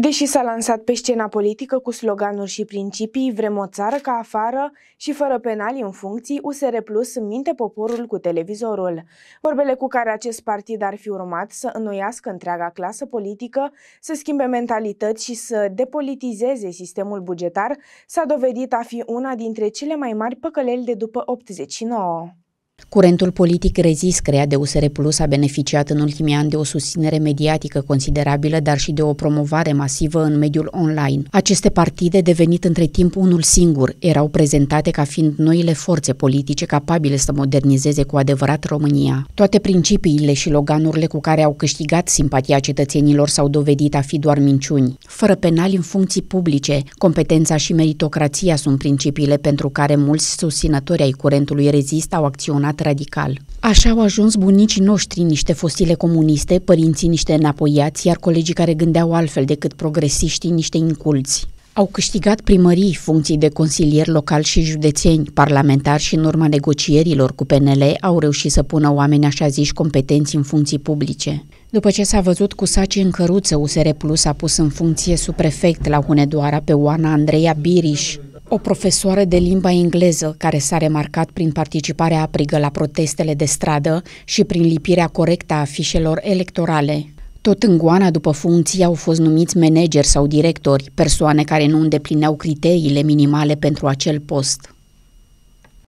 Deși s-a lansat pe scena politică cu sloganuri și principii Vrem o țară ca afară și fără penali în funcții, USR Plus minte poporul cu televizorul. Vorbele cu care acest partid ar fi urmat să înnoiască întreaga clasă politică, să schimbe mentalități și să depolitizeze sistemul bugetar s-a dovedit a fi una dintre cele mai mari păcăleli de după 89. Curentul politic rezis creat de USR Plus a beneficiat în ultimii ani de o susținere mediatică considerabilă, dar și de o promovare masivă în mediul online. Aceste partide, devenit între timp unul singur, erau prezentate ca fiind noile forțe politice capabile să modernizeze cu adevărat România. Toate principiile și loganurile cu care au câștigat simpatia cetățenilor s-au dovedit a fi doar minciuni. Fără penali în funcții publice, competența și meritocrația sunt principiile pentru care mulți susținători ai curentului rezist au acționat abandonat radical. Așa au ajuns bunicii noștri niște fosile comuniste, părinții niște înapoiați, iar colegii care gândeau altfel decât progresiștii niște inculți. Au câștigat primării funcții de consilier local și județeni, parlamentari și în urma negocierilor cu PNL au reușit să pună oameni așa ziși competenți în funcții publice. După ce s-a văzut cu saci în căruță, USR Plus a pus în funcție suprefect la Hunedoara pe Oana Andreea Biriș, o profesoară de limba engleză care s-a remarcat prin participarea aprigă la protestele de stradă și prin lipirea corectă a afișelor electorale. Tot în goana după funcții au fost numiți manageri sau directori, persoane care nu îndeplineau criteriile minimale pentru acel post.